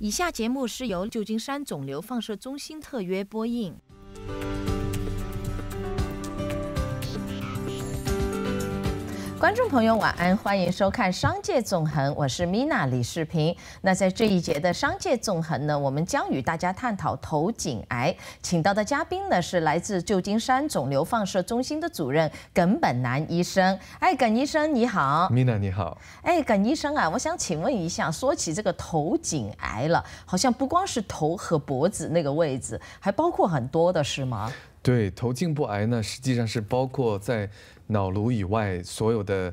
以下节目是由旧金山肿瘤放射中心特约播映。观众朋友，晚安，欢迎收看《商界纵横》，我是米娜李世平。那在这一节的《商界纵横》呢，我们将与大家探讨头颈癌，请到的嘉宾呢是来自旧金山肿瘤放射中心的主任耿本南医生。哎，耿医生你好，米娜你好。哎，耿医生啊，我想请问一下，说起这个头颈癌了，好像不光是头和脖子那个位置，还包括很多的是吗？对，头颈部癌呢，实际上是包括在。脑颅以外，所有的。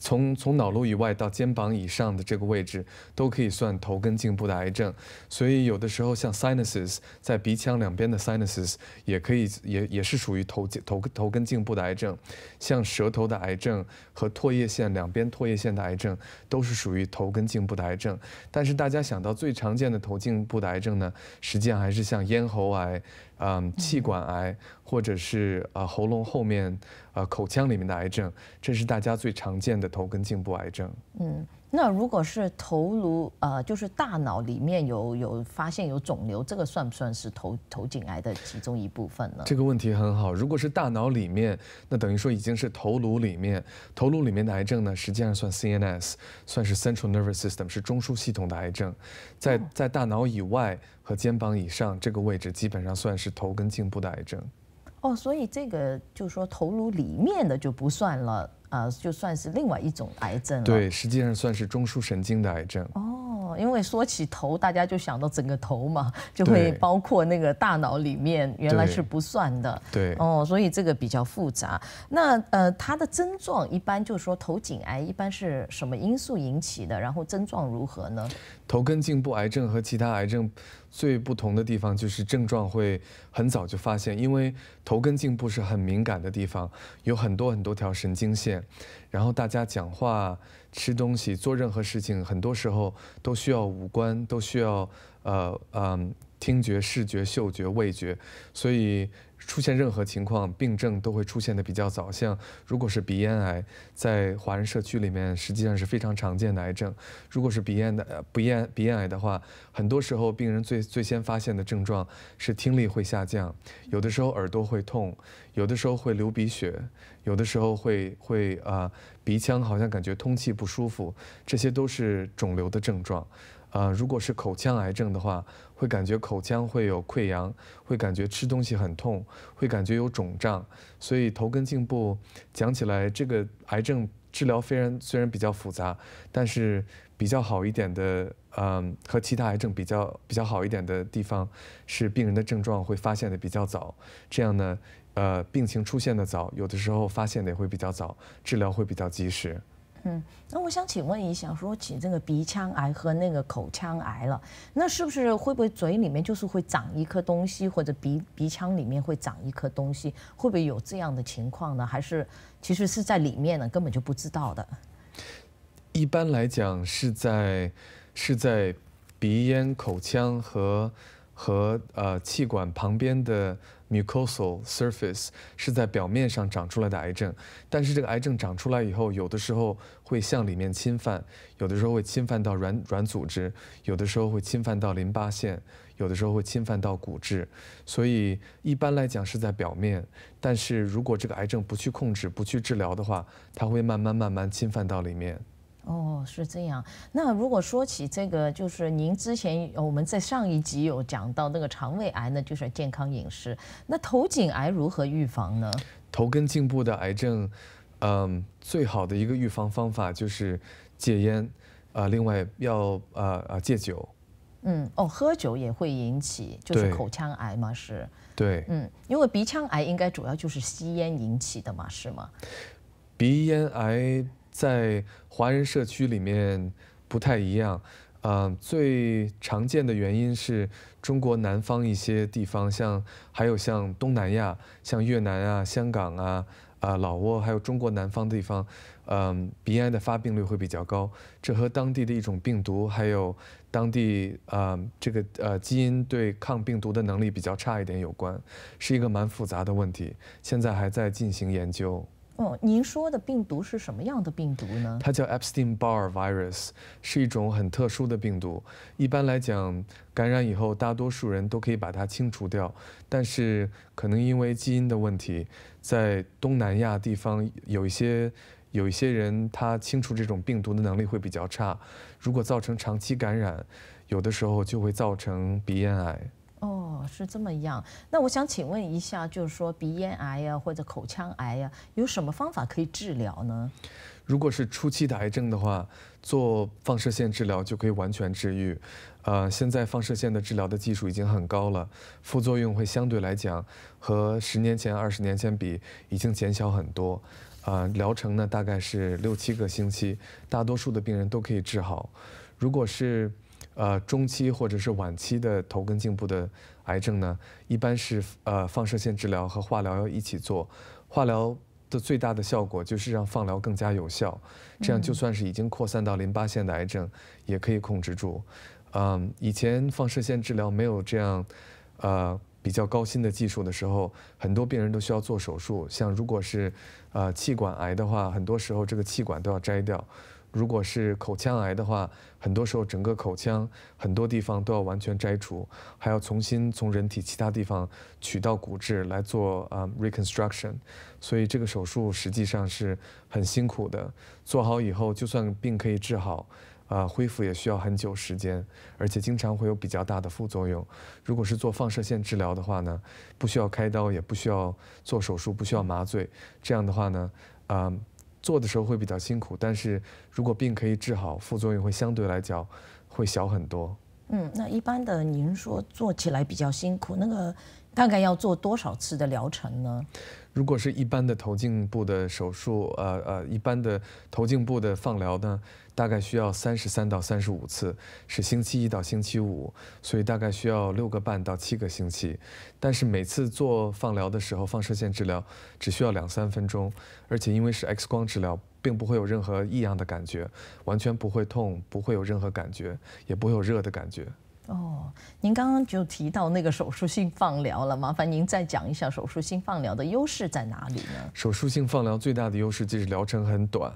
从从脑颅以外到肩膀以上的这个位置，都可以算头根颈部的癌症。所以有的时候像 sinuses，在鼻腔两边的 sinuses 也可以，也也是属于头头头根颈部的癌症。像舌头的癌症和唾液腺两边唾液腺的癌症，都是属于头根颈部的癌症。但是大家想到最常见的头颈部的癌症呢，实际上还是像咽喉癌、嗯气管癌，或者是啊喉咙后面、呃口腔里面的癌症，这是大家最常。常见的头根颈部癌症。嗯，那如果是头颅，呃，就是大脑里面有有发现有肿瘤，这个算不算是头头颈癌的其中一部分呢？这个问题很好。如果是大脑里面，那等于说已经是头颅里面，头颅里面的癌症呢，实际上算 CNS，算是 central nervous system，是中枢系统的癌症。在在大脑以外和肩膀以上这个位置，基本上算是头根颈部的癌症。哦，所以这个就是说头颅里面的就不算了。啊，就算是另外一种癌症了。对，实际上算是中枢神经的癌症。因为说起头，大家就想到整个头嘛，就会包括那个大脑里面原来是不算的，对哦，所以这个比较复杂。那呃，它的症状一般就是说头颈癌一般是什么因素引起的？然后症状如何呢？头颈部癌症和其他癌症最不同的地方就是症状会很早就发现，因为头颈部是很敏感的地方，有很多很多条神经线，然后大家讲话、吃东西、做任何事情，很多时候都需需要五官都需要，呃，嗯，听觉、视觉、嗅觉、味觉，所以。出现任何情况，病症都会出现的比较早。像如果是鼻咽癌，在华人社区里面，实际上是非常常见的癌症。如果是鼻咽的鼻咽鼻咽癌的话，很多时候病人最最先发现的症状是听力会下降，有的时候耳朵会痛，有的时候会流鼻血，有的时候会会啊鼻腔好像感觉通气不舒服，这些都是肿瘤的症状。啊，如果是口腔癌症的话，会感觉口腔会有溃疡，会感觉吃东西很痛，会感觉有肿胀。所以头根颈部讲起来，这个癌症治疗虽然虽然比较复杂，但是比较好一点的，嗯，和其他癌症比较比较好一点的地方，是病人的症状会发现的比较早。这样呢，呃，病情出现的早，有的时候发现的也会比较早，治疗会比较及时。嗯，那我想请问一下，说起这个鼻腔癌和那个口腔癌了，那是不是会不会嘴里面就是会长一颗东西，或者鼻鼻腔里面会长一颗东西，会不会有这样的情况呢？还是其实是在里面呢，根本就不知道的？一般来讲是在是在鼻咽、口腔和。和呃气管旁边的 mucosal surface 是在表面上长出来的癌症，但是这个癌症长出来以后，有的时候会向里面侵犯，有的时候会侵犯到软软组织，有的时候会侵犯到淋巴腺，有的时候会侵犯到骨质，所以一般来讲是在表面，但是如果这个癌症不去控制、不去治疗的话，它会慢慢慢慢侵犯到里面。哦，是这样。那如果说起这个，就是您之前我们在上一集有讲到那个肠胃癌呢，就是健康饮食。那头颈癌如何预防呢？头根颈部的癌症，嗯，最好的一个预防方法就是戒烟啊，另外要啊啊戒酒。嗯，哦，喝酒也会引起，就是口腔癌嘛，是？对，嗯，因为鼻腔癌应该主要就是吸烟引起的嘛，是吗？鼻咽癌。在华人社区里面不太一样，呃，最常见的原因是中国南方一些地方，像还有像东南亚，像越南啊、香港啊、啊老挝，还有中国南方地方，嗯，鼻炎的发病率会比较高。这和当地的一种病毒，还有当地啊这个呃基因对抗病毒的能力比较差一点有关，是一个蛮复杂的问题，现在还在进行研究。哦，您说的病毒是什么样的病毒呢？它叫 Epstein-Barr virus，是一种很特殊的病毒。一般来讲，感染以后，大多数人都可以把它清除掉，但是可能因为基因的问题，在东南亚地方有一些有一些人，他清除这种病毒的能力会比较差。如果造成长期感染，有的时候就会造成鼻咽癌。哦，是这么样。那我想请问一下，就是说鼻咽癌呀，或者口腔癌呀，有什么方法可以治疗呢？如果是初期的癌症的话，做放射线治疗就可以完全治愈。呃，现在放射线的治疗的技术已经很高了，副作用会相对来讲和十年前、二十年前比已经减小很多。呃，疗程呢大概是六七个星期，大多数的病人都可以治好。如果是呃，中期或者是晚期的头颈部的癌症呢，一般是呃放射线治疗和化疗要一起做。化疗的最大的效果就是让放疗更加有效，这样就算是已经扩散到淋巴腺的癌症也可以控制住。嗯，以前放射线治疗没有这样呃比较高新的技术的时候，很多病人都需要做手术。像如果是呃气管癌的话，很多时候这个气管都要摘掉。如果是口腔癌的话，很多时候整个口腔很多地方都要完全摘除，还要重新从人体其他地方取到骨质来做呃 reconstruction，所以这个手术实际上是很辛苦的。做好以后，就算病可以治好，啊，恢复也需要很久时间，而且经常会有比较大的副作用。如果是做放射线治疗的话呢，不需要开刀，也不需要做手术，不需要麻醉，这样的话呢，啊。做的时候会比较辛苦，但是如果病可以治好，副作用会相对来讲会小很多。嗯，那一般的，您说做起来比较辛苦，那个大概要做多少次的疗程呢？如果是一般的头颈部的手术，呃呃，一般的头颈部的放疗呢，大概需要三十三到三十五次，是星期一到星期五，所以大概需要六个半到七个星期。但是每次做放疗的时候，放射线治疗只需要两三分钟，而且因为是 X 光治疗，并不会有任何异样的感觉，完全不会痛，不会有任何感觉，也不会有热的感觉。哦，您刚刚就提到那个手术性放疗了，麻烦您再讲一下手术性放疗的优势在哪里呢？手术性放疗最大的优势就是疗程很短，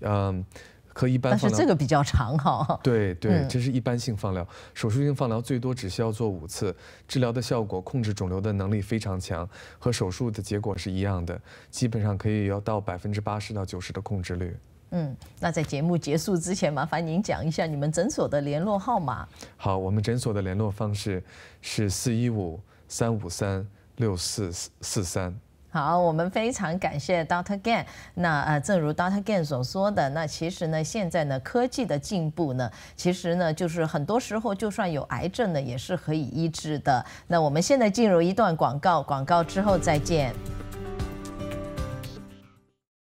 嗯，和一般但是这个比较长哈。对对，这是一般性放疗，手术性放疗最多只需要做五次，治疗的效果控制肿瘤的能力非常强，和手术的结果是一样的，基本上可以要到百分之八十到九十的控制率。嗯，那在节目结束之前，麻烦您讲一下你们诊所的联络号码。好，我们诊所的联络方式是四一五三五三六四四三。好，我们非常感谢 Doctor Gan。那呃，正如 Doctor Gan 所说的，那其实呢，现在呢，科技的进步呢，其实呢，就是很多时候就算有癌症呢，也是可以医治的。那我们现在进入一段广告，广告之后再见。